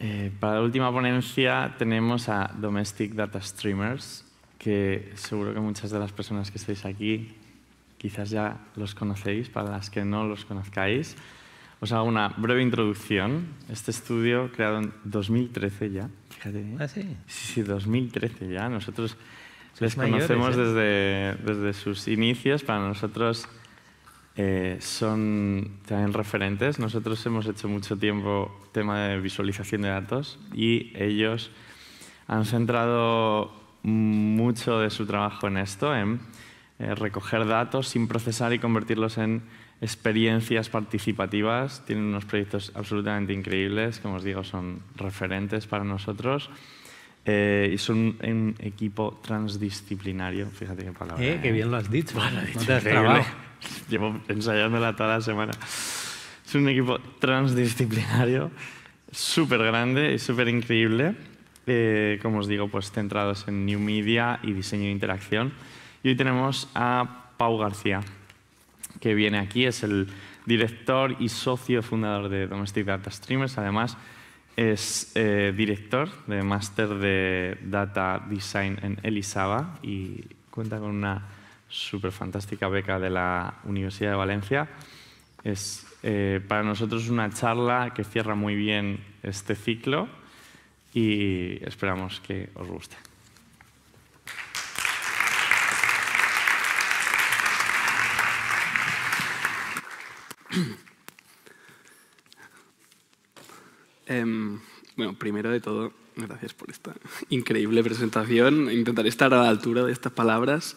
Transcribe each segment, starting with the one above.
Eh, para la última ponencia tenemos a Domestic Data Streamers, que seguro que muchas de las personas que estáis aquí quizás ya los conocéis, para las que no los conozcáis. Os hago una breve introducción. Este estudio, creado en 2013 ya, fíjate. ¿Ah, sí? Sí, 2013 ya. Nosotros les conocemos ¿eh? desde, desde sus inicios. Para nosotros eh, son también referentes. Nosotros hemos hecho mucho tiempo tema de visualización de datos y ellos han centrado mucho de su trabajo en esto, en eh, recoger datos sin procesar y convertirlos en experiencias participativas. Tienen unos proyectos absolutamente increíbles, como os digo, son referentes para nosotros. Eh, y son un equipo transdisciplinario, fíjate qué palabra. Eh, qué ¿eh? bien lo has dicho. Bueno, no te has Llevo ensayándola toda la semana. Es un equipo transdisciplinario, súper grande y súper increíble. Eh, como os digo, pues centrados en New Media y diseño de interacción. Y hoy tenemos a Pau García, que viene aquí, es el director y socio fundador de Domestic Data Streamers, además es eh, director de máster de Data Design en Elisaba y cuenta con una súper fantástica beca de la Universidad de Valencia. Es eh, para nosotros una charla que cierra muy bien este ciclo y esperamos que os guste. Em, bueno, primero de todo, gracias por esta increíble presentación. Intentaré estar a la altura de estas palabras.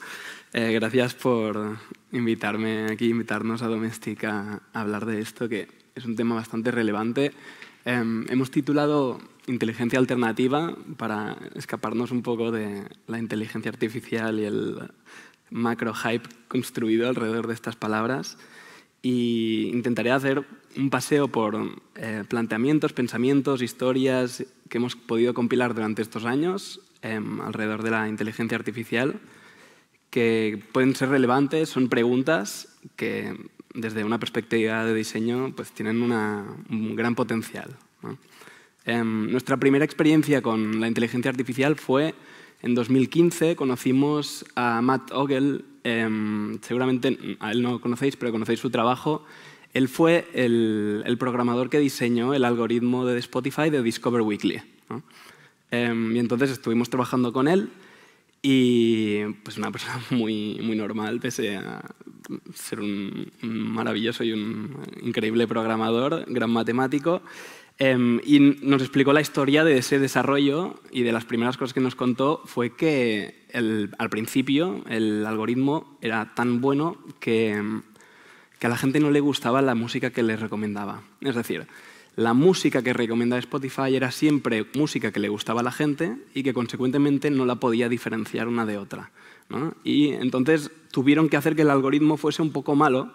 Eh, gracias por invitarme aquí, invitarnos a Doméstica a hablar de esto, que es un tema bastante relevante. Em, hemos titulado Inteligencia Alternativa para escaparnos un poco de la inteligencia artificial y el macro hype construido alrededor de estas palabras. Y intentaré hacer un paseo por eh, planteamientos, pensamientos, historias que hemos podido compilar durante estos años em, alrededor de la inteligencia artificial, que pueden ser relevantes, son preguntas que desde una perspectiva de diseño pues, tienen un gran potencial. Em, nuestra primera experiencia con la inteligencia artificial fue en 2015, conocimos a Matt Ogel, em, seguramente a él no conocéis, pero conocéis su trabajo él fue el, programador que diseñó el algoritmo de Spotify de Discover Weekly. Em, y entonces estuvimos trabajando con él y pues una persona muy, muy normal, pese a ser un, maravilloso y un increíble programador, gran matemático. Em, y nos explicó la historia de ese desarrollo y de las primeras cosas que nos contó fue que al principio el algoritmo era tan bueno que em, que a la gente no le gustaba la música que les recomendaba. Es decir, la música que recomendaba Spotify era siempre música que le gustaba a la gente y que consecuentemente no la podía diferenciar una de otra. Y entonces tuvieron que hacer que el algoritmo fuese un poco malo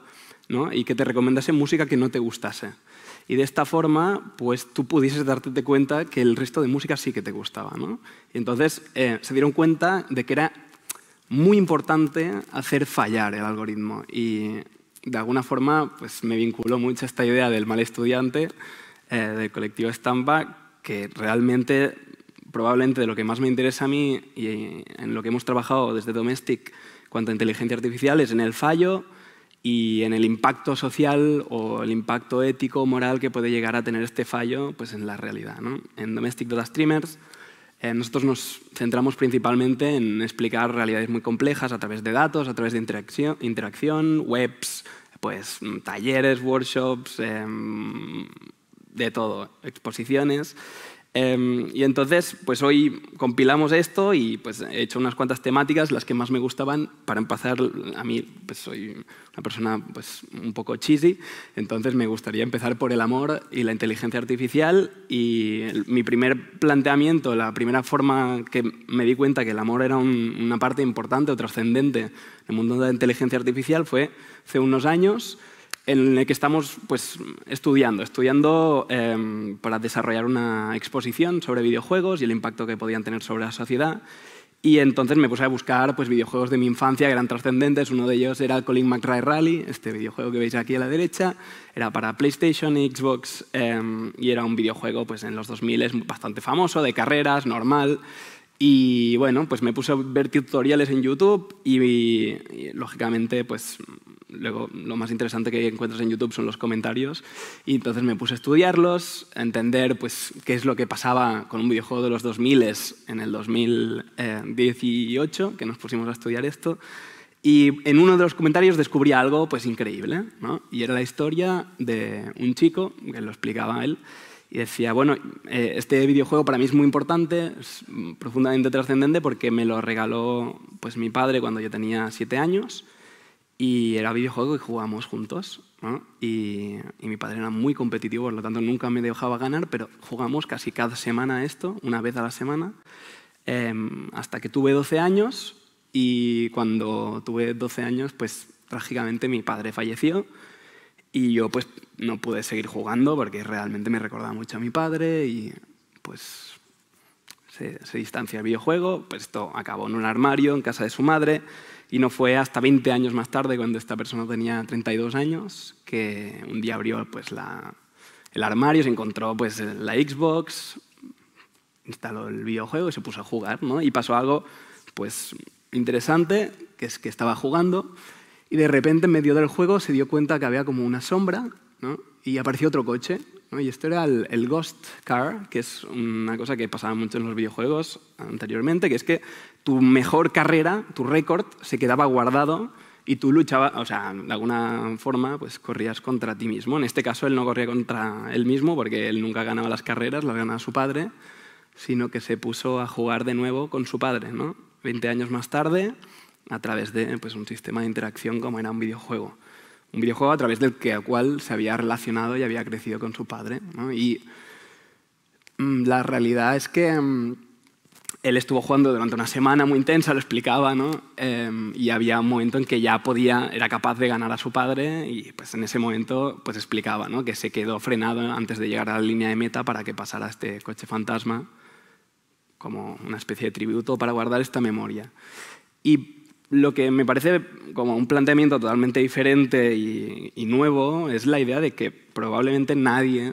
y que te recomendase música que no te gustase. Y de esta forma, pues tú pudieses darte cuenta que el resto de música sí que te gustaba. Y entonces eh, se dieron cuenta de que era muy importante hacer fallar el algoritmo. Y de alguna forma pues, me vinculó mucho esta idea del mal estudiante, eh, del colectivo Estampa, que realmente probablemente de lo que más me interesa a mí y en lo que hemos trabajado desde Domestic cuanto a inteligencia artificial es en el fallo y en el impacto social o el impacto ético o moral que puede llegar a tener este fallo pues, en la realidad. ¿no? En Domestic Data Streamers eh, nosotros nos centramos principalmente en explicar realidades muy complejas a través de datos, a través de interacción, webs, pues, mm, talleres, workshops, em, de todo, exposiciones. Em, y entonces, pues hoy compilamos esto y pues he hecho unas cuantas temáticas, las que más me gustaban, para empezar, a mí pues soy una persona pues un poco cheesy, entonces me gustaría empezar por el amor y la inteligencia artificial y mi primer planteamiento, la primera forma que me di cuenta que el amor era una parte importante o trascendente en el mundo de la inteligencia artificial fue hace unos años, en el que estamos pues, estudiando, estudiando em, para desarrollar una exposición sobre videojuegos y el impacto que podían tener sobre la sociedad. Y entonces me puse a buscar pues, videojuegos de mi infancia que eran trascendentes. Uno de ellos era Colin McRae Rally, este videojuego que veis aquí a la derecha. Era para PlayStation, Xbox em, y era un videojuego pues, en los 2000 es bastante famoso, de carreras, normal. Y bueno, pues me puse a ver tutoriales en YouTube y, y lógicamente pues Luego, lo más interesante que encuentras en YouTube son los comentarios. Y entonces me puse a estudiarlos, a entender pues, qué es lo que pasaba con un videojuego de los 2000 en el 2018, que nos pusimos a estudiar esto. Y en uno de los comentarios descubrí algo pues, increíble. Y era la historia de un chico, que lo explicaba él, y decía, bueno, eh, este videojuego para mí es muy importante, es profundamente trascendente porque me lo regaló pues, mi padre cuando yo tenía siete años y era videojuego y jugábamos juntos. ¿no? Y, mi padre era muy competitivo, por lo tanto nunca me dejaba ganar, pero jugamos casi cada semana esto, una vez a la semana, em, hasta que tuve 12 años. Y cuando tuve 12 años, pues trágicamente mi padre falleció y yo pues no pude seguir jugando porque realmente me recordaba mucho a mi padre y pues se, se distancia el videojuego, pues esto acabó en un armario en casa de su madre. Y no fue hasta 20 años más tarde, cuando esta persona tenía 32 años, que un día abrió pues, el armario, se encontró pues, la Xbox, instaló el videojuego y se puso a jugar. Y pasó algo pues, interesante, que es que estaba jugando y de repente en medio del juego se dio cuenta que había como una sombra y apareció otro coche y esto era el, Ghost Car, que es una cosa que pasaba mucho en los videojuegos anteriormente, que es que tu mejor carrera, tu récord, se quedaba guardado y tú luchabas, o sea, de alguna forma, pues corrías contra ti mismo. En este caso, él no corría contra él mismo porque él nunca ganaba las carreras, las ganaba su padre, sino que se puso a jugar de nuevo con su padre, ¿no? 20 años más tarde, a través de pues, un sistema de interacción como era un videojuego. Un videojuego a través del que, al cual se había relacionado y había crecido con su padre. Y mm, la realidad es que mm, él estuvo jugando durante una semana muy intensa, lo explicaba, em, y había un momento en que ya podía, era capaz de ganar a su padre y pues en ese momento pues explicaba, Que se quedó frenado antes de llegar a la línea de meta para que pasara este coche fantasma como una especie de tributo para guardar esta memoria. Y lo que me parece como un planteamiento totalmente diferente y, nuevo es la idea de que probablemente nadie,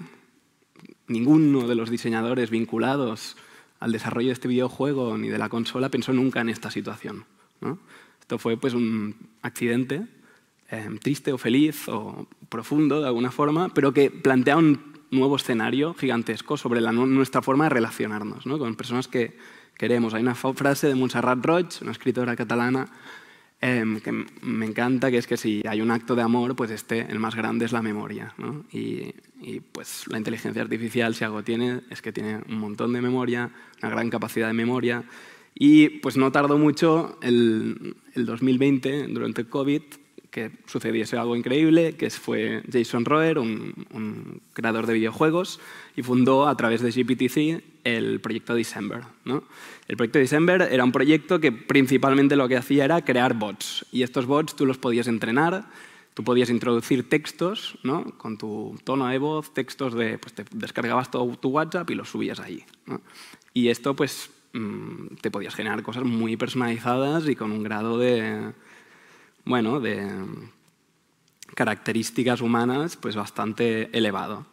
ninguno de los diseñadores vinculados al desarrollo de este videojuego ni de la consola pensó nunca en esta situación. ¿no? Esto fue pues, un accidente em, triste o feliz o profundo de alguna forma, pero que plantea un nuevo escenario gigantesco sobre nuestra forma de relacionarnos ¿no? con personas que queremos. Hay una frase de Montserrat Roig, una escritora catalana, em, que me encanta, que es que si hay un acto de amor, pues este, el más grande es la memoria. Y, pues la inteligencia artificial, si algo tiene, es que tiene un montón de memoria, una gran capacidad de memoria. Y pues no tardó mucho, el, el 2020, durante el COVID, que sucediese algo increíble, que fue Jason Roer, un, creador de videojuegos, y fundó a través de GPTC el proyecto December. ¿no? El proyecto December era un proyecto que principalmente lo que hacía era crear bots, y estos bots tú los podías entrenar, tú podías introducir textos ¿no? con tu tono de voz, textos de, pues te descargabas todo tu WhatsApp y los subías allí. Y esto pues mm, te podías generar cosas muy personalizadas y con un grado de bueno, de mm, características humanas pues bastante elevado.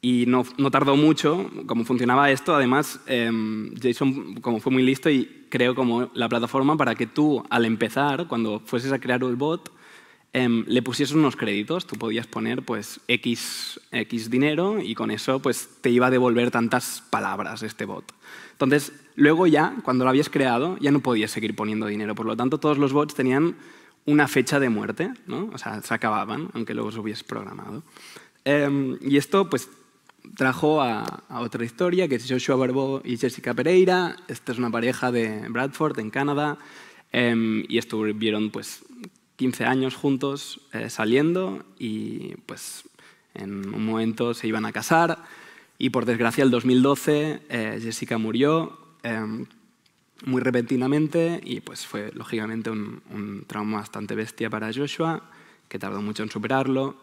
Y no, tardó mucho, como funcionaba esto, además em, Jason como fue muy listo y creó como la plataforma para que tú al empezar, cuando fueses a crear un bot, em, le pusieses unos créditos, tú podías poner pues X, X dinero y con eso pues te iba a devolver tantas palabras este bot. Entonces, luego ya, cuando lo habías creado, ya no podías seguir poniendo dinero, por lo tanto todos los bots tenían una fecha de muerte, o sea, se acababan, aunque luego se hubiese programado. Em, y esto pues, trajo a, otra historia, que es Joshua Barbo y Jessica Pereira. Esta es una pareja de Bradford, en Canadá, em, y estuvieron pues, 15 años juntos eh, saliendo y pues, en un momento se iban a casar. Y por desgracia, el 2012 eh, Jessica murió em, muy repentinamente y pues fue lógicamente un, trauma bastante bestia para Joshua, que tardó mucho en superarlo.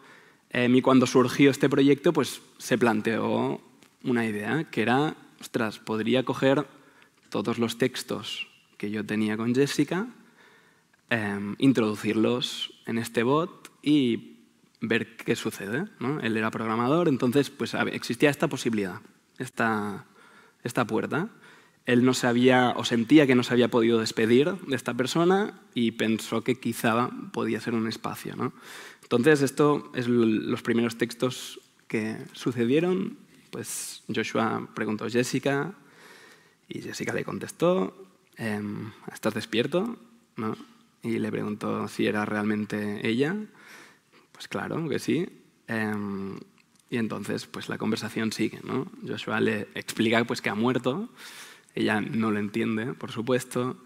Em, y cuando surgió este proyecto, pues se planteó una idea, que era, ostras, podría coger todos los textos que yo tenía con Jessica, em, introducirlos en este bot y ver qué sucede. ¿no? Él era programador, entonces pues, existía esta posibilidad, esta, esta puerta él no sabía o sentía que no se había podido despedir de esta persona y pensó que quizá podía ser un espacio. ¿no? Entonces, esto es los primeros textos que sucedieron. Pues Joshua preguntó a Jessica y Jessica le contestó, em, ¿estás despierto? Y le preguntó si era realmente ella. Pues claro que sí. Em, y entonces pues la conversación sigue. ¿no? Joshua le explica pues, que ha muerto ella no lo entiende, por supuesto,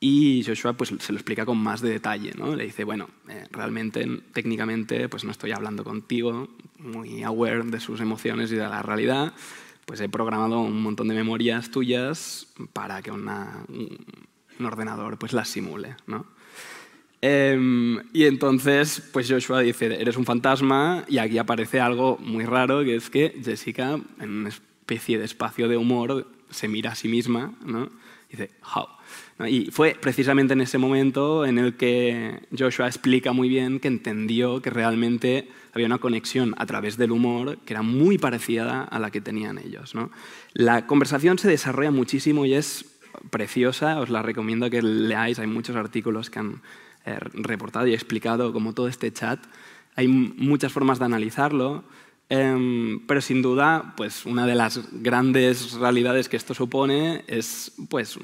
y Joshua pues, se lo explica con más de detalle. ¿no? Le dice, bueno, eh, realmente, técnicamente, pues no estoy hablando contigo, muy aware de sus emociones y de la realidad, pues he programado un montón de memorias tuyas para que un ordenador pues, las simule. Em, y entonces, pues Joshua dice, eres un fantasma, y aquí aparece algo muy raro, que es que Jessica, en una especie de espacio de humor, se mira a sí misma, ¿no? Y dice, how. Y fue precisamente en ese momento en el que Joshua explica muy bien que entendió que realmente había una conexión a través del humor que era muy parecida a la que tenían ellos. La conversación se desarrolla muchísimo y es preciosa, os la recomiendo que leáis, hay muchos artículos que han eh, reportado y explicado como todo este chat. Hay muchas formas de analizarlo, Em, pero sin duda, pues una de las grandes realidades que esto supone es pues,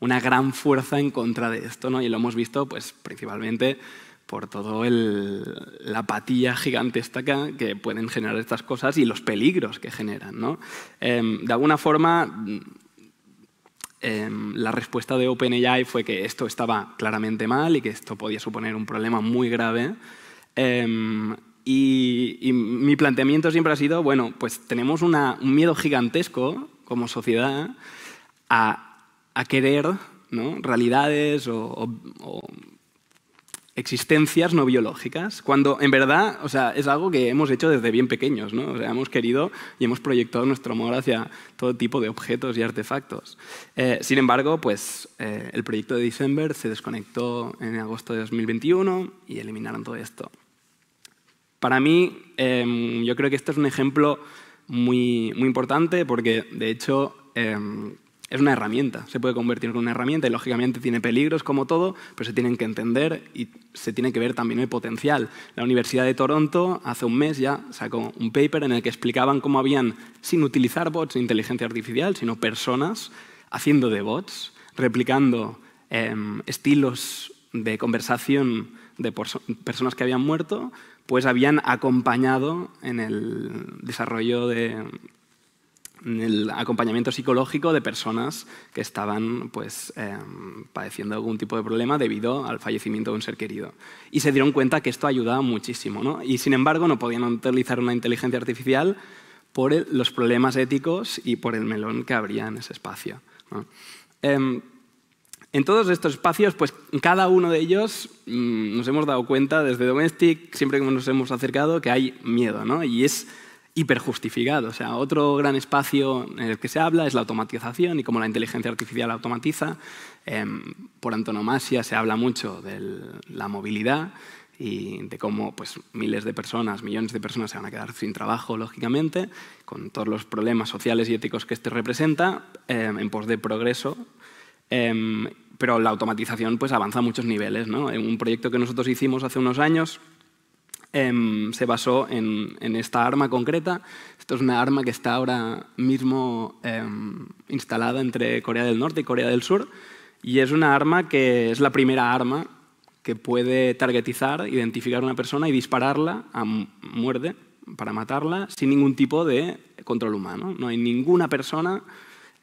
una gran fuerza en contra de esto, ¿no? Y lo hemos visto pues, principalmente por toda la apatía gigantesca que pueden generar estas cosas y los peligros que generan. ¿no? Em, de alguna forma, em, la respuesta de OpenAI fue que esto estaba claramente mal y que esto podía suponer un problema muy grave. Y, mi planteamiento siempre ha sido, bueno, pues tenemos un miedo gigantesco como sociedad a, querer realidades o, existencias no biológicas, cuando en verdad o sea, es algo que hemos hecho desde bien pequeños. ¿no? O sea, hemos querido y hemos proyectado nuestro amor hacia todo tipo de objetos y artefactos. Eh, sin embargo, pues, eh, el proyecto de December se desconectó en agosto de 2021 y eliminaron todo esto. Para mí, em, yo creo que este es un ejemplo muy, muy importante porque, de hecho, em, es una herramienta, se puede convertir en una herramienta y lógicamente tiene peligros como todo, pero se tienen que entender y se tiene que ver también el potencial. La Universidad de Toronto hace un mes ya sacó un paper en el que explicaban cómo habían, sin utilizar bots inteligencia artificial, sino personas haciendo de bots, replicando em, estilos de conversación de personas que habían muerto pues habían acompañado en el desarrollo de el acompañamiento psicológico de personas que estaban pues, em, padeciendo algún tipo de problema debido al fallecimiento de un ser querido. Y se dieron cuenta que esto ayudaba muchísimo. Y sin embargo no podían utilizar una inteligencia artificial por los problemas éticos y por el melón que habría en ese espacio. ¿no? Em, en todos estos espacios, pues cada uno de ellos mm, nos hemos dado cuenta desde Domestic, siempre que nos hemos acercado, que hay miedo, ¿no? Y es hiperjustificado. O sea, otro gran espacio en el que se habla es la automatización y cómo la inteligencia artificial automatiza. Em, por antonomasia se habla mucho de la movilidad y de cómo pues, miles de personas, millones de personas se van a quedar sin trabajo, lógicamente, con todos los problemas sociales y éticos que este representa, em, en pos de progreso. Em, pero la automatización pues, avanza a muchos niveles. ¿no? Un proyecto que nosotros hicimos hace unos años em, se basó en, esta arma concreta. Esto es una arma que está ahora mismo em, instalada entre Corea del Norte y Corea del Sur. Y es una arma que es la primera arma que puede targetizar, identificar a una persona y dispararla a muerte para matarla sin ningún tipo de control humano. No hay ninguna persona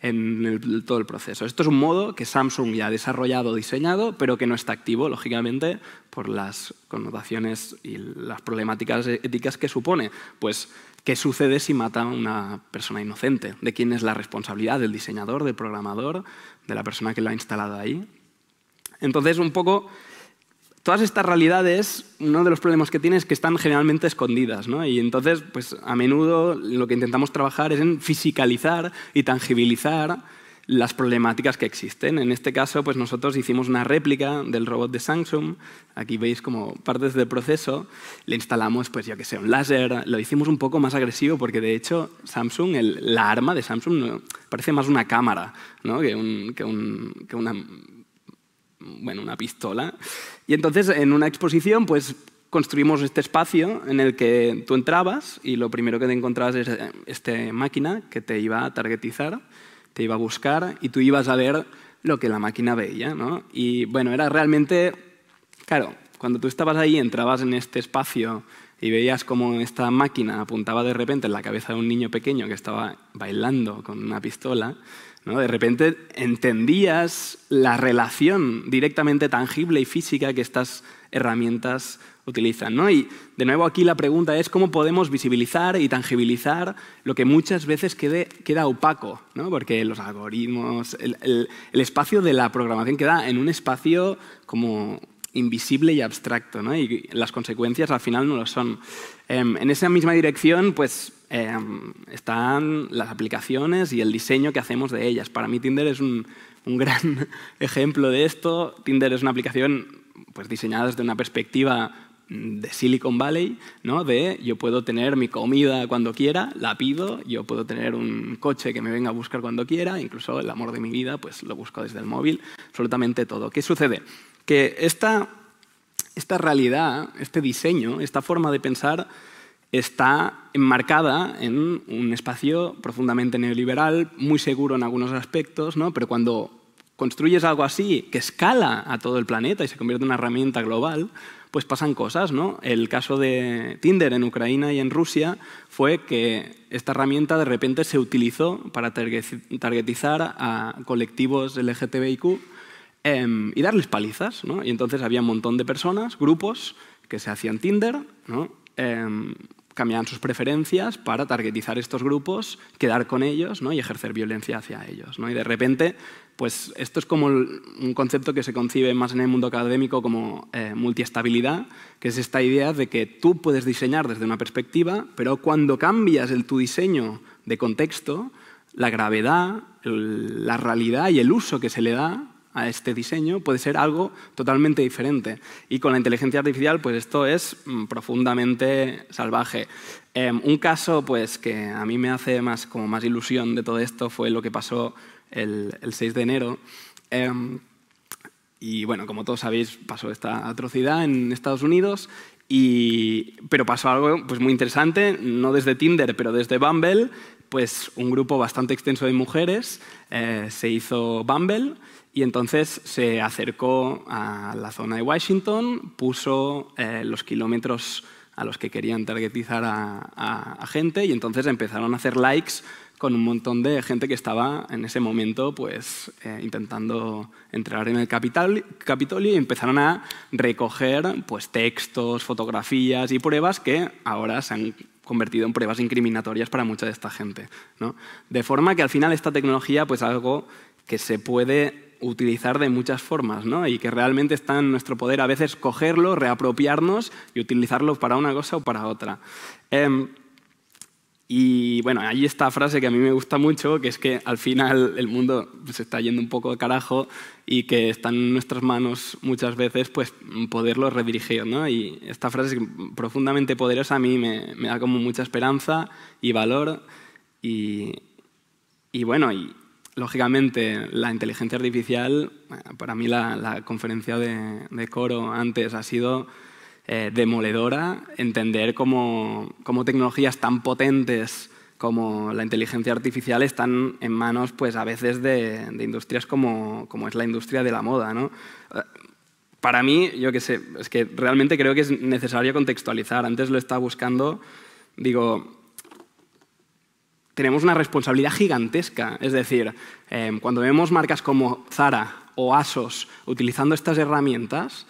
en todo el proceso. Esto es un modo que Samsung ya ha desarrollado, diseñado, pero que no está activo, lógicamente, por las connotaciones y las problemáticas éticas que supone. Pues, ¿qué sucede si mata a una persona inocente? ¿De quién es la responsabilidad? ¿Del diseñador, del programador, de la persona que lo ha instalado ahí? Entonces, un poco Todas estas realidades, uno de los problemas que tiene es que están generalmente escondidas, ¿no? Y entonces, pues a menudo lo que intentamos trabajar es en fisicalizar y tangibilizar las problemáticas que existen. En este caso, pues nosotros hicimos una réplica del robot de Samsung. Aquí veis como partes del proceso. Le instalamos, pues ya que sea un láser. Lo hicimos un poco más agresivo porque, de hecho, Samsung, la arma de Samsung parece más una cámara ¿no? que, un, que una bueno, una pistola. Y entonces en una exposición pues construimos este espacio en el que tú entrabas y lo primero que te encontrabas es eh, esta máquina que te iba a targetizar, te iba a buscar y tú ibas a ver lo que la máquina veía. ¿no? Y bueno, era realmente, claro, cuando tú estabas ahí, entrabas en este espacio y veías cómo esta máquina apuntaba de repente en la cabeza de un niño pequeño que estaba bailando con una pistola, de repente entendías la relación directamente tangible y física que estas herramientas utilizan. Y de nuevo aquí la pregunta es cómo podemos visibilizar y tangibilizar lo que muchas veces queda opaco, porque los algoritmos, el, espacio de la programación queda en un espacio como invisible y abstracto, y las consecuencias al final no lo son. Em, en esa misma dirección, pues Em, están las aplicaciones y el diseño que hacemos de ellas. Para mí Tinder es un, gran ejemplo de esto. Tinder es una aplicación pues, diseñada desde una perspectiva de Silicon Valley, ¿no? de yo puedo tener mi comida cuando quiera, la pido, yo puedo tener un coche que me venga a buscar cuando quiera, incluso el amor de mi vida, pues lo busco desde el móvil, absolutamente todo. ¿Qué sucede? Que esta realidad, este diseño, esta forma de pensar está enmarcada en un espacio profundamente neoliberal, muy seguro en algunos aspectos, ¿no? pero cuando construyes algo así que escala a todo el planeta y se convierte en una herramienta global, pues pasan cosas. ¿no? El caso de Tinder en Ucrania y en Rusia fue que esta herramienta de repente se utilizó para targetizar a colectivos LGTBIQ em, y darles palizas. ¿no? Y entonces había un montón de personas, grupos, que se hacían Tinder, em, cambiaban sus preferencias para targetizar estos grupos, quedar con ellos ¿no? y ejercer violencia hacia ellos. ¿no? Y de repente, pues esto es como un concepto que se concibe más en el mundo académico como eh, multiestabilidad, que es esta idea de que tú puedes diseñar desde una perspectiva, pero cuando cambias el, tu diseño de contexto, la gravedad, la realidad y el uso que se le da a este diseño puede ser algo totalmente diferente. Y con la inteligencia artificial, pues esto es mm, profundamente salvaje. Em, un caso pues, que a mí me hace más, como más ilusión de todo esto fue lo que pasó el, 6 de enero. Em, y bueno, como todos sabéis, pasó esta atrocidad en Estados Unidos y, pero pasó algo pues, muy interesante, no desde Tinder, pero desde Bumble, pues un grupo bastante extenso de mujeres eh, se hizo Bumble y entonces se acercó a la zona de Washington, puso eh, los kilómetros a los que querían targetizar a, gente y entonces empezaron a hacer likes con un montón de gente que estaba en ese momento pues, eh, intentando entrar en el Capitolio y empezaron a recoger pues, textos, fotografías y pruebas que ahora se han convertido en pruebas incriminatorias para mucha de esta gente. ¿no? De forma que al final esta tecnología pues algo que se puede utilizar de muchas formas, ¿no? Y que realmente está en nuestro poder a veces cogerlo, reapropiarnos y utilizarlo para una cosa o para otra. Em, y bueno, hay esta frase que a mí me gusta mucho, que es que al final el mundo se está yendo un poco de carajo y que está en nuestras manos muchas veces pues, poderlo redirigir. ¿no? Y esta frase es profundamente poderosa, a mí me, da como mucha esperanza y valor. Y, y bueno, y, lógicamente, la inteligencia artificial, eh, para mí la, conferencia de, Coro antes ha sido eh, demoledora, entender cómo, tecnologías tan potentes como la inteligencia artificial están en manos pues, a veces de, industrias como, como, es la industria de la moda. ¿no? Eh, para mí, yo qué sé, es que realmente creo que es necesario contextualizar. Antes lo estaba buscando, digo, tenemos una responsabilidad gigantesca. Es decir, em, cuando vemos marcas como Zara o ASOS utilizando estas herramientas,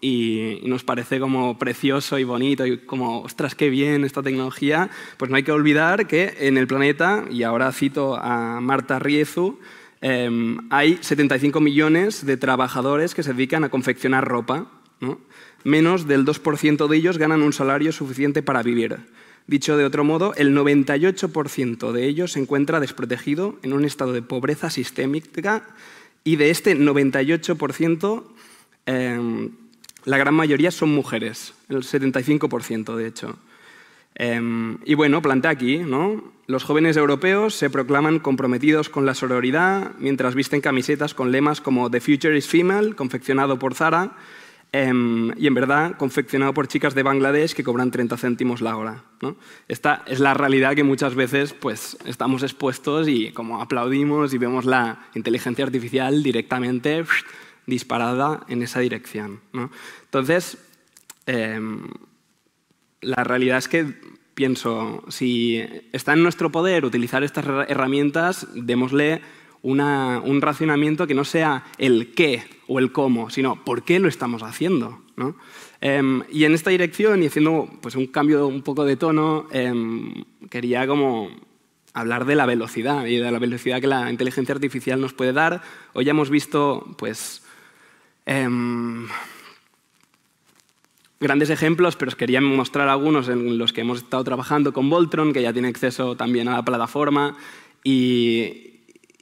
Y, nos parece como precioso y bonito y como, ostras, qué bien esta tecnología, pues no hay que olvidar que en el planeta, y ahora cito a Marta Riezu, em, hay 75 millones de trabajadores que se dedican a confeccionar ropa, menos del 2% de ellos ganan un salario suficiente para vivir. Dicho de otro modo, el 98% de ellos se encuentra desprotegido en un estado de pobreza sistémica y de este 98%, em, la gran mayoría son mujeres, el 75% de hecho. Em, y bueno, plantea aquí, ¿no? Los jóvenes europeos se proclaman comprometidos con la sororidad mientras visten camisetas con lemas como The Future is Female, confeccionado por Zara, Em, y en verdad, confeccionado por chicas de Bangladesh que cobran 30 céntimos la hora. Esta es la realidad que muchas veces pues, estamos expuestos y como aplaudimos y vemos la inteligencia artificial directamente disparada en esa dirección. Entonces, em, la realidad es que pienso, si está en nuestro poder utilizar estas herramientas, démosle un racionamiento que no sea el qué o el cómo, sino por qué lo estamos haciendo. Em, y en esta dirección, y haciendo pues, un cambio un poco de tono, em, quería como hablar de la velocidad y de la velocidad que la inteligencia artificial nos puede dar. Hoy hemos visto pues, em, grandes ejemplos, pero os quería mostrar algunos en los que hemos estado trabajando con Voltron, que ya tiene acceso también a la plataforma. Y,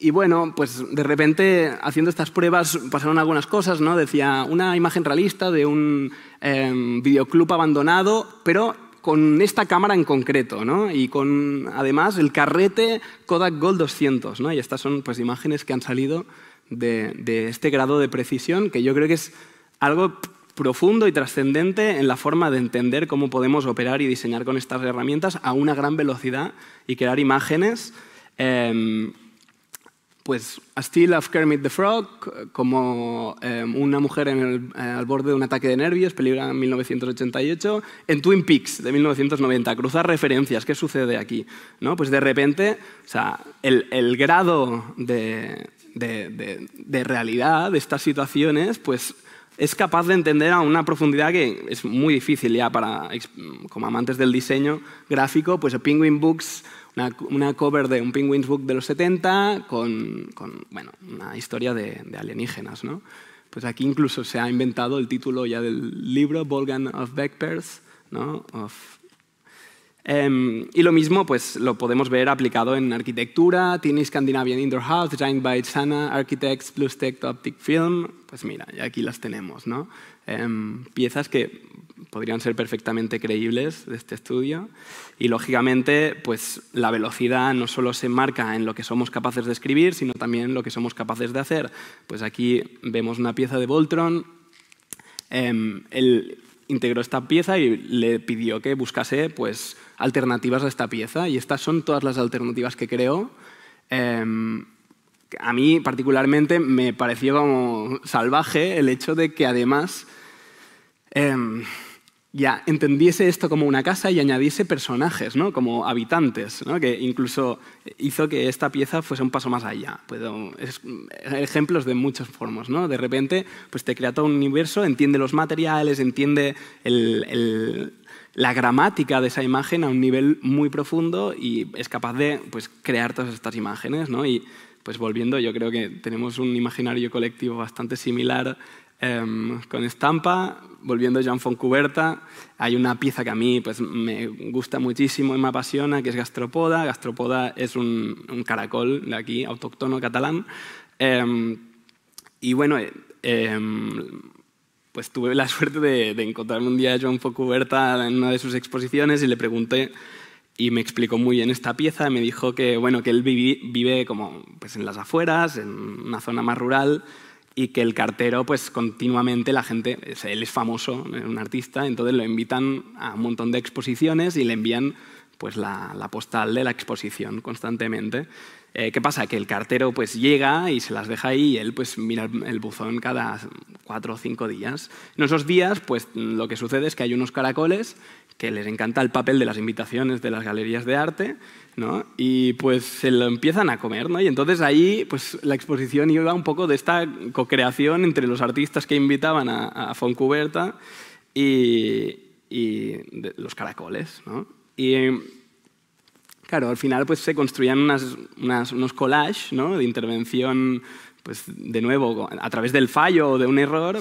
y bueno, pues de repente haciendo estas pruebas pasaron algunas cosas, ¿no? Decía una imagen realista de un em, videoclub abandonado, pero con esta cámara en concreto, ¿no? Y con además el carrete Kodak Gold 200, ¿no? Y estas son pues imágenes que han salido de, este grado de precisión que yo creo que es algo profundo y trascendente en la forma de entender cómo podemos operar y diseñar con estas herramientas a una gran velocidad y crear imágenes em, pues A Still of Kermit the Frog, como em, una mujer al borde de un ataque de nervios, película en 1988, en Twin Peaks de 1990, cruzar referencias, ¿qué sucede aquí? ¿No? Pues de repente, o sea, el, grado de, de, realidad de estas situaciones, pues es capaz de entender a una profundidad que es muy difícil ya para, como amantes del diseño gráfico, pues Penguin Books una, cover de un Penguins Book de los 70 con, bueno, una historia de, alienígenas. ¿no? Pues aquí incluso se ha inventado el título ya del libro, Volgan of Vectors. ¿no? Em, y lo mismo pues, lo podemos ver aplicado en arquitectura, Tiene Scandinavian Indoor House, Designed by Sana Architects, plus Optic Film. Pues mira, ya aquí las tenemos, ¿no? Em, piezas que podrían ser perfectamente creíbles de este estudio. Y lógicamente, pues la velocidad no solo se marca en lo que somos capaces de escribir, sino también en lo que somos capaces de hacer. Pues aquí vemos una pieza de Voltron. Em, él integró esta pieza y le pidió que buscase pues, alternativas a esta pieza. Y estas son todas las alternativas que creó. Em, a mí particularmente me pareció como salvaje el hecho de que además em, ya entendiese esto como una casa y añadiese personajes, ¿no? como habitantes, que incluso hizo que esta pieza fuese un paso más allá. Puedo, eh, ejemplos de muchas formas. De repente pues te crea todo un universo, entiende los materiales, entiende la gramática de esa imagen a un nivel muy profundo y es capaz de pues, crear todas estas imágenes. ¿no? Y pues volviendo, yo creo que tenemos un imaginario colectivo bastante similar Em, con estampa, volviendo a Jean Foncuberta, hay una pieza que a mí pues, me gusta muchísimo y me apasiona, que es Gastropoda. Gastropoda es un, caracol de aquí, autóctono catalán. Em, y bueno, em, pues tuve la suerte de, de encontrarme un día a Joan Focuberta en una de sus exposiciones y le pregunté y me explicó muy bien esta pieza. Me dijo que, bueno, que él vive, como pues, en las afueras, en una zona más rural, y que el cartero, pues continuamente la gente, él es famoso, es eh, un artista, entonces lo invitan a un montón de exposiciones y le envían pues la, postal de la exposición constantemente. Eh, ¿Qué pasa? Que el cartero pues llega y se las deja ahí y él pues mira el buzón cada cuatro o cinco días. En esos días pues lo que sucede es que hay unos caracoles que les encanta el papel de las invitaciones de las galerías de arte y pues se lo empiezan a comer, Y entonces ahí pues la exposición iba un poco de esta co-creación entre los artistas que invitaban a, a Foncuberta y, los caracoles, Y claro, al final pues se construían unos collages, De intervención, pues de nuevo, a través del fallo o de un error,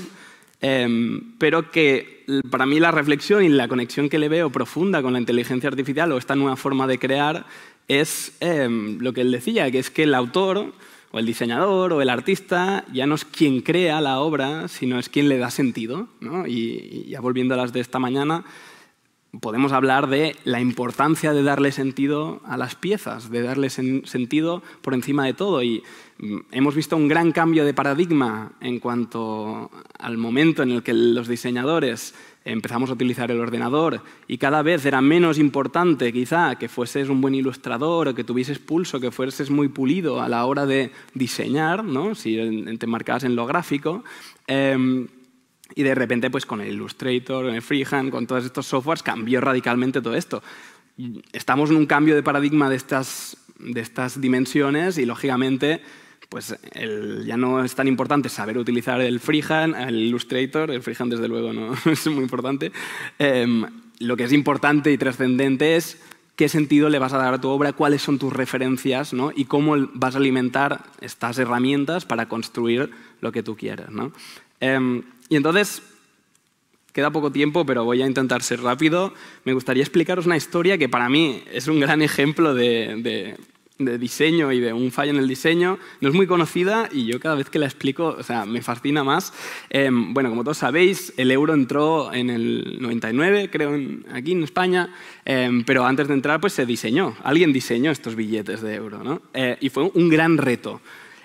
Em, pero que para mí la reflexión y la conexión que le veo profunda con la inteligencia artificial o esta nueva forma de crear es em, lo que él decía, que es que el autor o el diseñador o el artista ya no es quien crea la obra, sino es quien le da sentido. Y, y ya volviendo a las de esta mañana, podemos hablar de la importancia de darle sentido a las piezas, de darle sentido por encima de todo. Y mm, hemos visto un gran cambio de paradigma en cuanto al momento en el que los diseñadores empezamos a utilizar el ordenador y cada vez era menos importante quizá que fueses un buen ilustrador o que tuvieses pulso, que fueses muy pulido a la hora de diseñar, ¿no? si te marcabas en lo gráfico. Em, y de repente, pues con el Illustrator, con el Freehand, con todos estos softwares, cambió radicalmente todo esto. Estamos en un cambio de paradigma de estas, de estas dimensiones y, lógicamente, pues ya no es tan importante saber utilizar el Freehand, el Illustrator, el Freehand desde luego no es muy importante. Em, lo que es importante y trascendente es qué sentido le vas a dar a tu obra, cuáles son tus referencias ¿no? y cómo vas a alimentar estas herramientas para construir lo que tú quieras. ¿no? Em, y entonces, queda poco tiempo, pero voy a intentar ser rápido. Me gustaría explicaros una historia que para mí es un gran ejemplo de, diseño y de un fallo en el diseño. No es muy conocida y yo cada vez que la explico, o sea, me fascina más. Em, bueno, como todos sabéis, el euro entró en el 99, creo, aquí en España, em, pero antes de entrar, pues se diseñó. Alguien diseñó estos billetes de euro, ¿no? Eh, y fue un gran reto.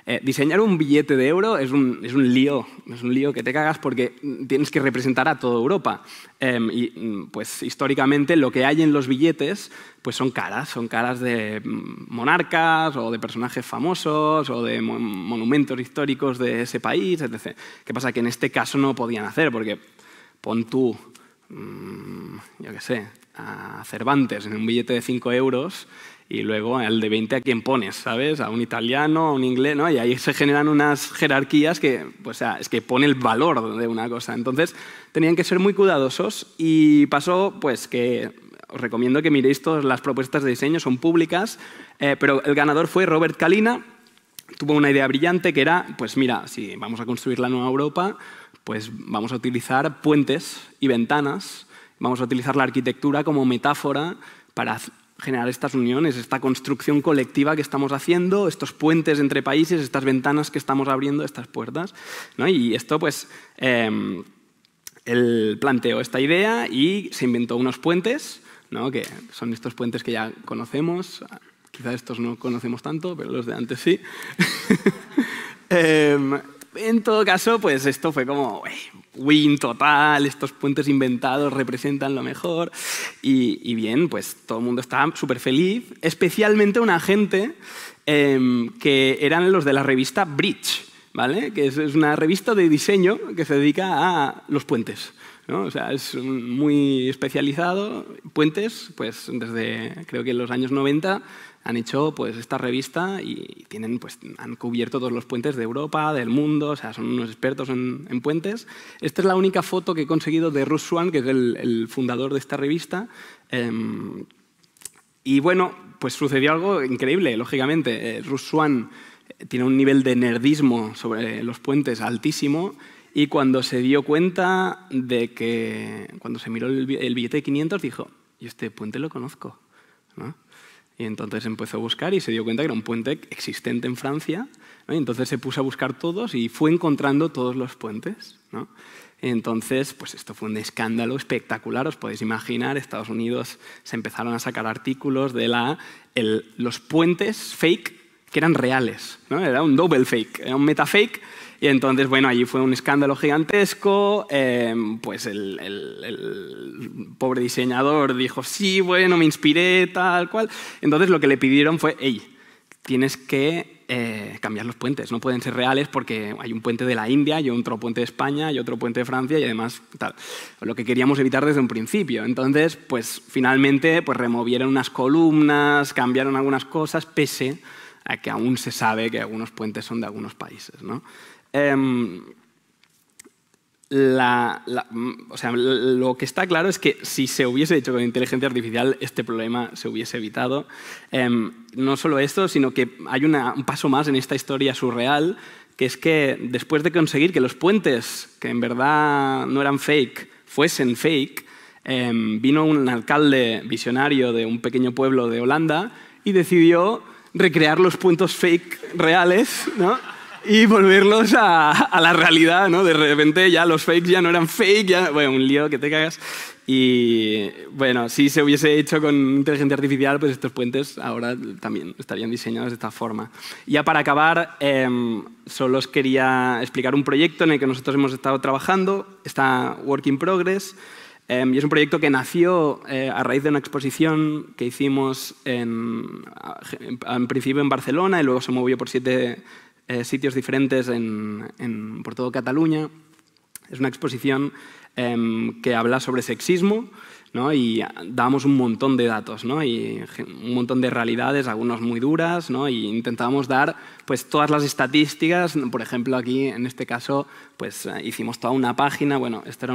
Eh, diseñar un billete de euro es un, lío, es un lío que te cagas porque tienes que representar a toda Europa. Em, y mm, pues históricamente lo que hay en los billetes pues son caras, son caras de mm, monarcas o de personajes famosos o de monumentos históricos de ese país, etc. ¿Qué pasa? Que en este caso no podían hacer porque pon tú, mm, yo sé, a Cervantes en un billete de 5 euros y luego el de 20 a quién pones, ¿sabes? A un italiano, a un inglés, ¿no? Y ahí se generan unas jerarquías que, pues, es que pone el valor de una cosa. Entonces, tenían que ser muy cuidadosos y pasó, pues, que os recomiendo que miréis todas las propuestas de diseño, son públicas, eh, pero el ganador fue Robert Kalina, tuvo una idea brillante que era, pues mira, si vamos a construir la nueva Europa, pues vamos a utilizar puentes y ventanas, vamos a utilizar la arquitectura como metáfora para generar estas uniones, esta construcción colectiva que estamos haciendo, estos puentes entre países, estas ventanas que estamos abriendo, estas puertas. ¿no? Y esto, pues, eh, él planteó esta idea y se inventó unos puentes, ¿no? que son estos puentes que ya conocemos, Quizás estos no conocemos tanto, pero los de antes sí. Em, en todo caso, pues esto fue como, win total, estos puentes inventados representan lo mejor. Y, bien, pues todo el mundo está súper feliz, especialmente una gente em, que eran los de la revista Bridge, ¿vale? que es, una revista de diseño que se dedica a los puentes. ¿no? O sea, es muy especializado. Puentes, pues desde creo que en los años 90 han hecho pues, esta revista y tienen, pues, han cubierto todos los puentes de Europa, del mundo, o sea, son unos expertos en, en puentes. Esta es la única foto que he conseguido de Russ que es el, fundador de esta revista. Em, y bueno, pues sucedió algo increíble, lógicamente. Eh, eh, tiene un nivel de nerdismo sobre los puentes altísimo y cuando se dio cuenta de que, cuando se miró el, billete de 500, dijo, yo este puente lo conozco. ¿no? Y entonces empezó a buscar y se dio cuenta que era un puente existente en Francia. Y entonces se puso a buscar todos y fue encontrando todos los puentes. Entonces, pues esto fue un escándalo espectacular, os podéis imaginar. Estados Unidos se empezaron a sacar artículos de la, el, los puentes fake que eran reales. Era un double fake, era un fake. Y entonces, bueno, allí fue un escándalo gigantesco, eh, pues el, pobre diseñador dijo, sí, bueno, me inspiré, tal cual. Entonces lo que le pidieron fue, hey, tienes que eh, cambiar los puentes, no pueden ser reales porque hay un puente de la India, y otro puente de España, y otro puente de Francia, y además tal. Lo que queríamos evitar desde un principio. Entonces, pues finalmente, pues removieron unas columnas, cambiaron algunas cosas, pese a que aún se sabe que algunos puentes son de algunos países, ¿no? Em, mm, o sea, lo que está claro es que si se hubiese hecho con inteligencia artificial, este problema se hubiese evitado. Em, no solo esto, sino que hay un paso más en esta historia surreal, que es que después de conseguir que los puentes, que en verdad no eran fake, fuesen fake, em, vino un alcalde visionario de un pequeño pueblo de Holanda y decidió recrear los puntos fake reales, ¿no? y volverlos a, la realidad, ¿no? De repente ya los fakes ya no eran fake, ya, bueno, un lío que te cagas. Y bueno, si se hubiese hecho con inteligencia artificial, pues estos puentes ahora también estarían diseñados de esta forma. Ya para acabar, em, solo os quería explicar un proyecto en el que nosotros hemos estado trabajando, está Work in Progress, em, y es un proyecto que nació eh, a raíz de una exposición que hicimos en, en principio en Barcelona y luego se movió por siete eh, sitios diferentes en, por todo Cataluña. Es una exposición em, que habla sobre sexismo ¿no? y damos un montón de datos ¿no? y un montón de realidades, algunos muy duras, ¿no? y intentábamos dar pues, todas las estadísticas. Por ejemplo, aquí en este caso pues, eh, hicimos toda una página. Bueno, esto era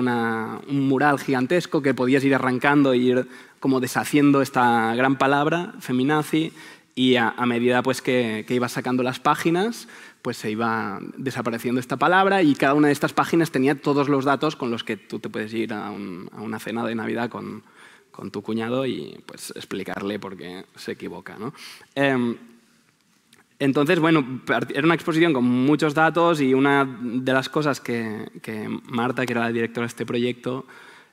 un mural gigantesco que podías ir arrancando e ir como deshaciendo esta gran palabra, feminazi, y a, medida pues, que, que, iba sacando las páginas, pues se iba desapareciendo esta palabra y cada una de estas páginas tenía todos los datos con los que tú te puedes ir a, una cena de Navidad con, con, tu cuñado y pues, explicarle por qué se equivoca. ¿no? Em, entonces, bueno, era una exposición con muchos datos y una de las cosas que, que Marta, que era la directora de este proyecto,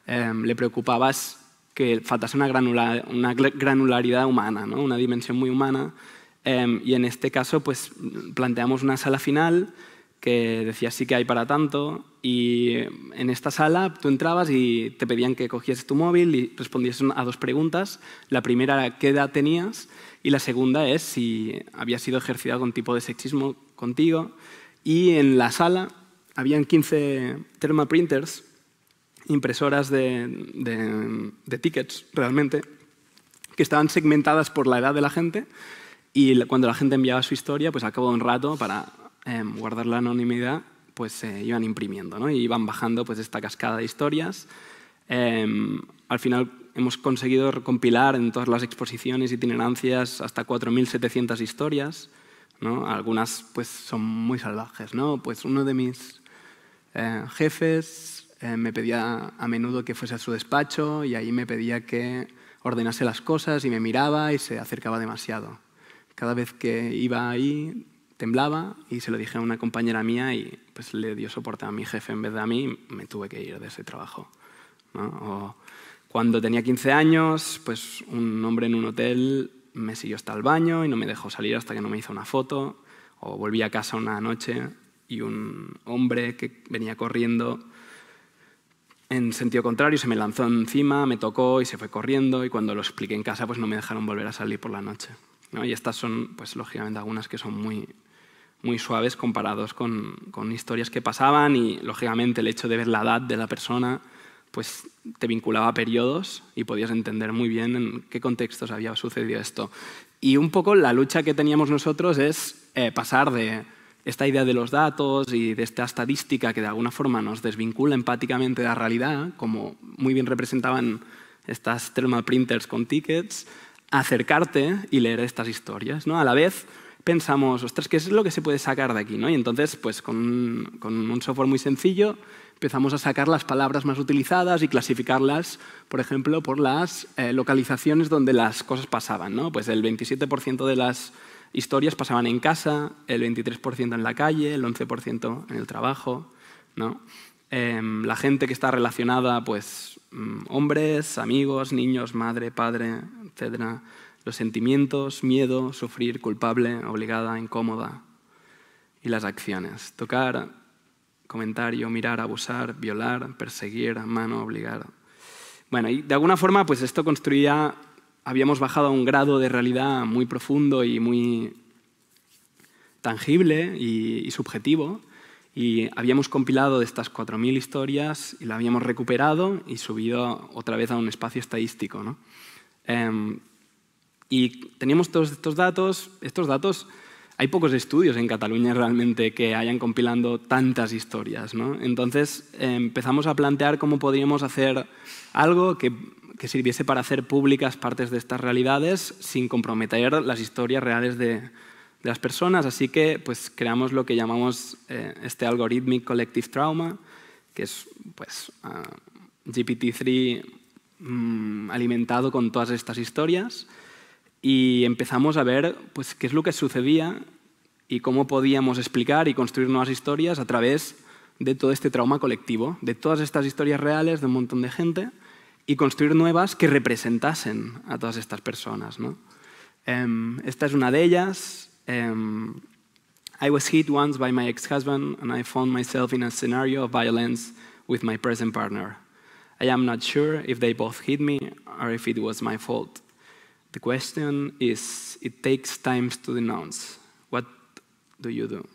em, le preocupaba es que faltase una, granularidad humana, una dimensión muy humana. Em, y en este caso pues, planteamos una sala final que decía sí que hay para tanto. Y en esta sala tú entrabas y te pedían que cogieses tu móvil y respondieses a dos preguntas. La primera era qué edad tenías y la segunda es si había sido ejercida algún tipo de sexismo contigo. Y en la sala habían 15 thermal printers impresoras de, tickets realmente, que estaban segmentadas por la edad de la gente y cuando la gente enviaba su historia, pues al cabo de un rato, para em, guardar la anonimidad, pues se iban imprimiendo ¿no? y iban bajando pues, esta cascada de historias. Em, al final hemos conseguido compilar en todas las exposiciones y itinerancias hasta 4.700 historias. ¿no? Algunas pues, son muy salvajes. ¿no? Pues uno de mis eh, jefes eh, me pedía a menudo que fuese a su despacho y ahí me pedía que ordenase las cosas y me miraba y se acercaba demasiado. Cada vez que iba ahí temblaba y se lo dije a una compañera mía y pues le dio soporte a mi jefe en vez de a mí, me tuve que ir de ese trabajo. cuando tenía 15 años, pues un hombre en un hotel me siguió hasta el baño y no me dejó salir hasta que no me hizo una foto. O volví a casa una noche y un hombre que venía corriendo en sentido contrario, se me lanzó encima, me tocó y se fue corriendo y cuando lo expliqué en casa pues no me dejaron volver a salir por la noche. Y estas son, pues lógicamente, algunas que son muy, muy suaves comparados con, historias que pasaban y lógicamente el hecho de ver la edad de la persona pues te vinculaba a periodos y podías entender muy bien en qué contextos había sucedido esto. Y un poco la lucha que teníamos nosotros es eh, pasar de esta idea de los datos y de esta estadística que de alguna forma nos desvincula empáticamente de la realidad, como muy bien representaban estas thermal printers con tickets, acercarte y leer estas historias. ¿no? A la vez pensamos, ostras, ¿qué es lo que se puede sacar de aquí? ¿no? Y entonces, pues con, un software muy sencillo, empezamos a sacar las palabras más utilizadas y clasificarlas, por ejemplo, por las eh, localizaciones donde las cosas pasaban. ¿no? Pues el 27% de las historias pasaban en casa, el 23% en la calle, el 11% en el trabajo. ¿no? Em, la gente que está relacionada, pues mm, hombres, amigos, niños, madre, padre, etc. Los sentimientos, miedo, sufrir, culpable, obligada, incómoda. Y las acciones. Tocar, comentario, mirar, abusar, violar, perseguir, mano, obligar. Bueno, y de alguna forma, pues esto construía habíamos bajado a un grado de realidad muy profundo y muy tangible y, subjetivo. Y habíamos compilado de estas 4.000 historias y la habíamos recuperado y subido otra vez a un espacio estadístico. ¿no? Em, y teníamos todos estos datos. Estos datos, hay pocos estudios en Cataluña realmente que hayan compilando tantas historias. ¿no? Entonces empezamos a plantear cómo podríamos hacer algo que que sirviese para hacer públicas partes de estas realidades sin comprometer las historias reales de, las personas. Así que pues, creamos lo que llamamos eh, este algorithmic collective trauma, que es pues, ah, GPT-3 mm, alimentado con todas estas historias. Y empezamos a ver pues, qué es lo que sucedía y cómo podíamos explicar y construir nuevas historias a través de todo este trauma colectivo, de todas estas historias reales de un montón de gente y construir nuevas que representasen a todas estas personas. ¿no? Um, esta es una de ellas. Um, I was hit once by my ex-husband and I found myself in a scenario of violence with my present partner. I am not sure if they both hit me or if it was my fault. The question is, it takes time to denounce. What do you do?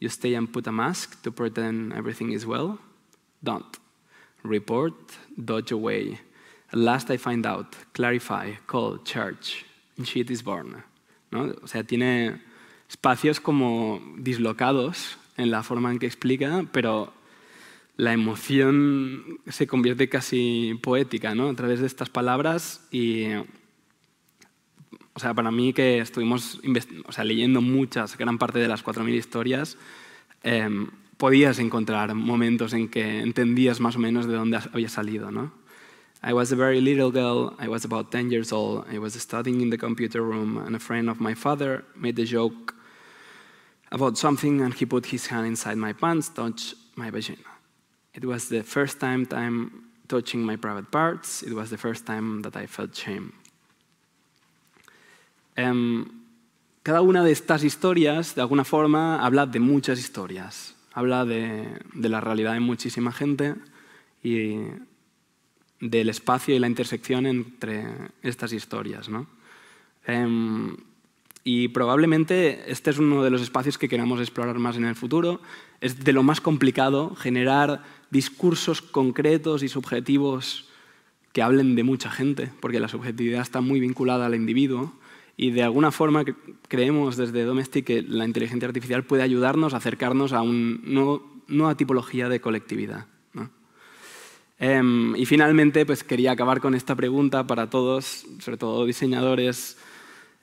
You stay and put a mask to pretend everything is well? Don't. Report, dodge away. last I find out, clarify, call, church, and shit is born. ¿No? O sea, tiene espacios como dislocados en la forma en que explica, pero la emoción se convierte casi poética, ¿no? A través de estas palabras y... O sea, para mí que estuvimos o sea, leyendo muchas, gran parte de las 4.000 historias, em, podías encontrar momentos en que entendías más o menos de dónde había salido, I was a very little girl, I was about 10 years old, I was studying in the computer room and a friend of my father made a joke about something and he put his hand inside my pants, touched my vagina. It was the first time I'm touching my private parts, it was the first time that I felt shame. Em, cada una de estas historias, de alguna forma, habla de muchas historias habla de, la realidad de muchísima gente y del espacio y la intersección entre estas historias. Em, y probablemente este es uno de los espacios que queramos explorar más en el futuro. Es de lo más complicado generar discursos concretos y subjetivos que hablen de mucha gente, porque la subjetividad está muy vinculada al individuo y de alguna forma creemos desde Domestic que la inteligencia artificial puede ayudarnos a acercarnos a una nueva tipología de colectividad. Em, y finalmente, pues quería acabar con esta pregunta para todos, sobre todo diseñadores,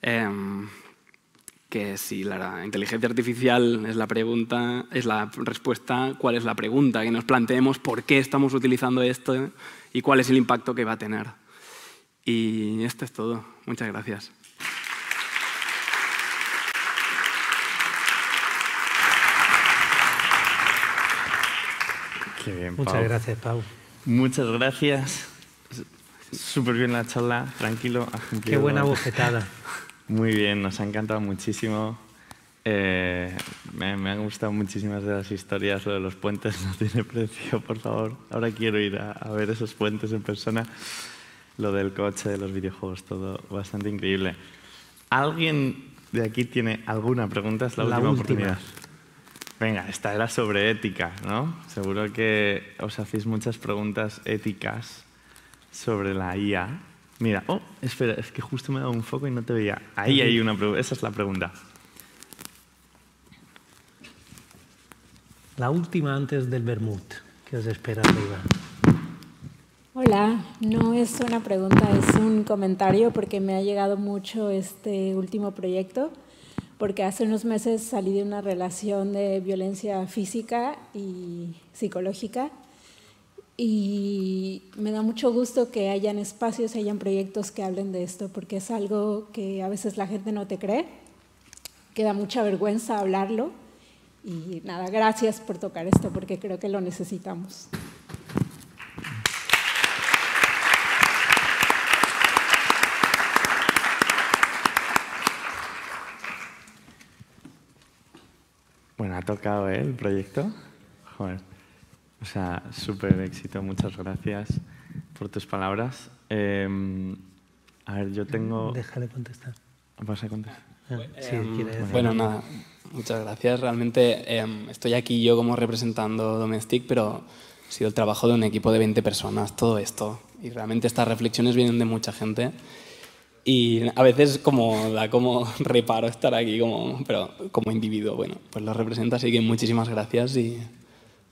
em, que si la inteligencia artificial es la, pregunta, es la respuesta, ¿cuál es la pregunta? Que nos planteemos por qué estamos utilizando esto y cuál es el impacto que va a tener. Y esto es todo. Muchas gracias. Muchas gracias, Pau. Muchas gracias. Súper bien la charla, tranquilo. Qué buena bofetada. Muy bien, nos ha encantado muchísimo. Eh, me, han gustado muchísimas de las historias, lo de los puentes no tiene precio, por favor. Ahora quiero ir a, ver esos puentes en persona. Lo del coche, de los videojuegos, todo bastante increíble. ¿Alguien de aquí tiene alguna pregunta? Es la, última, oportunidad. Venga, esta era sobre ética, ¿no? Seguro que os hacéis muchas preguntas éticas sobre la IA. Mira, oh, espera, es que justo me he dado un foco y no te veía. Ahí hay una pregunta, esa es la pregunta. La última antes del Bermud, que os espera arriba. Hola, no es una pregunta, es un comentario porque me ha llegado mucho este último proyecto porque hace unos meses salí de una relación de violencia física y psicológica y me da mucho gusto que hayan espacios, hayan proyectos que hablen de esto, porque es algo que a veces la gente no te cree, que da mucha vergüenza hablarlo. Y nada, gracias por tocar esto, porque creo que lo necesitamos. Bueno, ha tocado ¿eh? el proyecto. Joder. O sea, súper éxito. Muchas gracias por tus palabras. Em, a ver, yo tengo... Déjale contestar. ¿Vas a contestar? Ah, em, bueno, nada. Muchas gracias. Realmente em, estoy aquí yo como representando Domestic, pero ha sido el trabajo de un equipo de 20 personas, todo esto. Y realmente estas reflexiones vienen de mucha gente. Y a veces como da como reparo estar aquí, como, pero como individuo, bueno, pues lo representa, así que muchísimas gracias y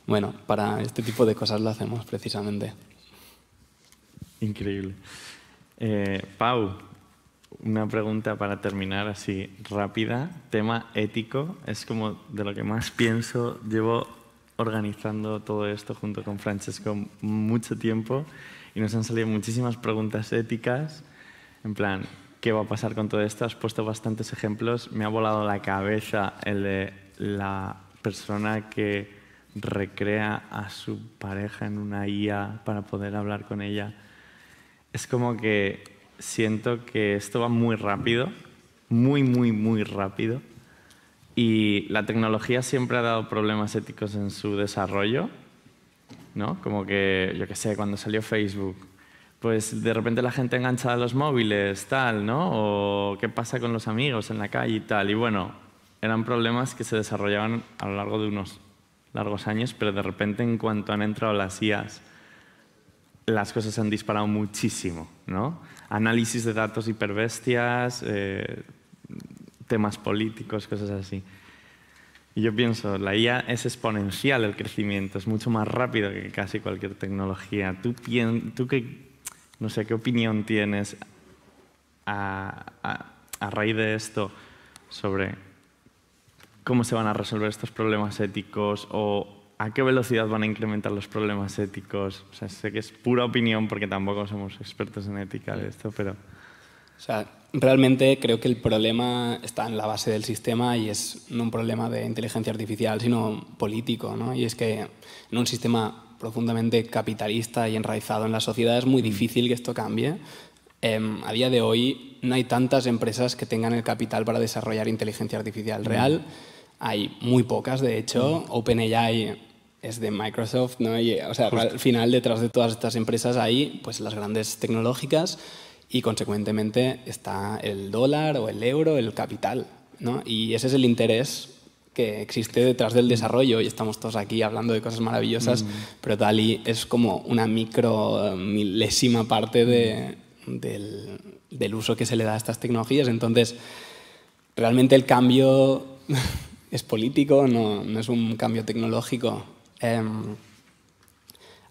bueno, para este tipo de cosas lo hacemos precisamente. Increíble. Eh, Pau, una pregunta para terminar así rápida. Tema ético, es como de lo que más pienso. Llevo organizando todo esto junto con Francesco mucho tiempo y nos han salido muchísimas preguntas éticas en plan, ¿qué va a pasar con todo esto? Has puesto bastantes ejemplos. Me ha volado la cabeza el de la persona que recrea a su pareja en una IA para poder hablar con ella. Es como que siento que esto va muy rápido, muy, muy, muy rápido. Y la tecnología siempre ha dado problemas éticos en su desarrollo, ¿no? Como que, yo qué sé, cuando salió Facebook, pues de repente la gente enganchada a los móviles, tal, ¿no? O qué pasa con los amigos en la calle y tal. Y bueno, eran problemas que se desarrollaban a lo largo de unos largos años, pero de repente en cuanto han entrado las IAS, las cosas han disparado muchísimo, ¿no? Análisis de datos hiperbestias, eh, temas políticos, cosas así. Y yo pienso, la IA es exponencial el crecimiento, es mucho más rápido que casi cualquier tecnología. ¿Tú, ¿tú no sé qué opinión tienes a, a, raíz de esto sobre cómo se van a resolver estos problemas éticos o a qué velocidad van a incrementar los problemas éticos. O sea, sé que es pura opinión porque tampoco somos expertos en ética de esto, pero... O sea, realmente creo que el problema está en la base del sistema y es no un problema de inteligencia artificial, sino político. ¿no? Y es que en un sistema profundamente capitalista y enraizado en la sociedad, es muy mm. difícil que esto cambie. Em, a día de hoy no hay tantas empresas que tengan el capital para desarrollar inteligencia artificial mm. real. Hay muy pocas, de hecho. Mm. OpenAI es de Microsoft, ¿no? sea, al final detrás de todas estas empresas hay pues, las grandes tecnológicas y consecuentemente está el dólar o el euro, el capital. Y ese es el interés que existe detrás del mm. desarrollo y estamos todos aquí hablando de cosas maravillosas, mm. ...pero tal y es como una micro eh, milésima parte del, uso que se le da a estas tecnologías. Entonces, realmente el cambio es político, no, es un cambio tecnológico. Em,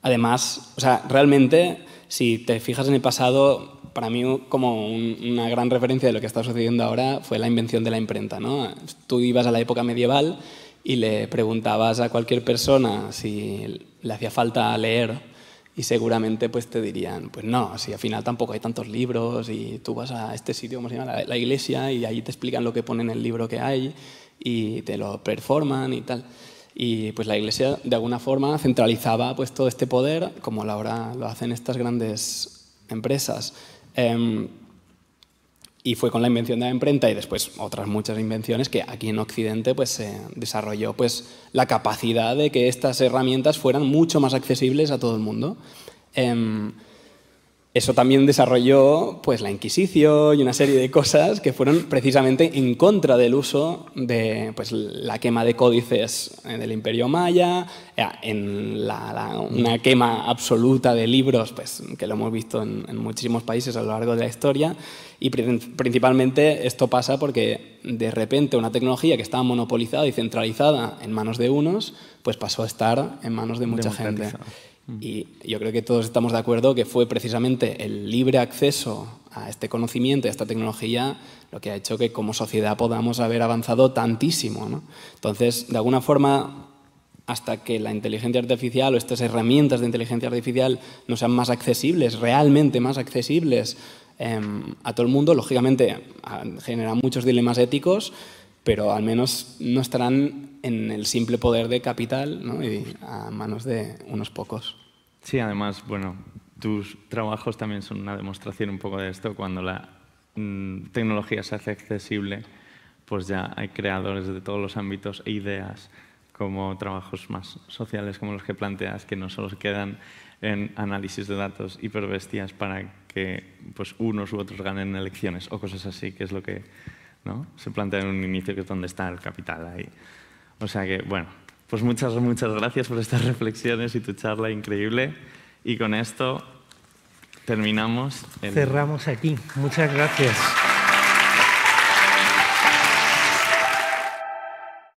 además, o sea, realmente, si te fijas en el pasado, para mí como una gran referencia de lo que está sucediendo ahora fue la invención de la imprenta. ¿no? Tú ibas a la época medieval y le preguntabas a cualquier persona si le hacía falta leer y seguramente pues te dirían, pues no, si al final tampoco hay tantos libros y tú vas a este sitio, ¿cómo se llama? La, iglesia y allí te explican lo que pone en el libro que hay y te lo performan y tal. Y pues la iglesia de alguna forma centralizaba pues todo este poder como ahora lo hacen estas grandes empresas. Em, y fue con la invención de la imprenta y después otras muchas invenciones que aquí en Occidente pues, se desarrolló pues, la capacidad de que estas herramientas fueran mucho más accesibles a todo el mundo. Em, eso también desarrolló pues, la Inquisición y una serie de cosas que fueron precisamente en contra del uso de pues, la quema de códices eh, del Imperio Maya, eh, en una quema absoluta de libros, pues, que lo hemos visto en, en muchísimos países a lo largo de la historia, y principalmente esto pasa porque de repente una tecnología que estaba monopolizada y centralizada en manos de unos, pues pasó a estar en manos de mucha gente. Y yo creo que todos estamos de acuerdo que fue precisamente el libre acceso a este conocimiento a esta tecnología lo que ha hecho que como sociedad podamos haber avanzado tantísimo. Entonces, de alguna forma, hasta que la inteligencia artificial o estas herramientas de inteligencia artificial no sean más accesibles, realmente más accesibles em, a todo el mundo, lógicamente ah, genera muchos dilemas éticos pero al menos no estarán en el simple poder de capital ¿no? y a manos de unos pocos. Sí, además, bueno, tus trabajos también son una demostración un poco de esto. Cuando la mm, tecnología se hace accesible, pues ya hay creadores de todos los ámbitos e ideas como trabajos más sociales como los que planteas, que no solo se quedan en análisis de datos hiperbestias para que pues, unos u otros ganen elecciones o cosas así, que es lo que se plantea en un inicio que es donde está el capital ahí. O sea que, bueno, pues muchas, muchas gracias por estas reflexiones y tu charla increíble. Y con esto terminamos. Cerramos aquí. Muchas gracias.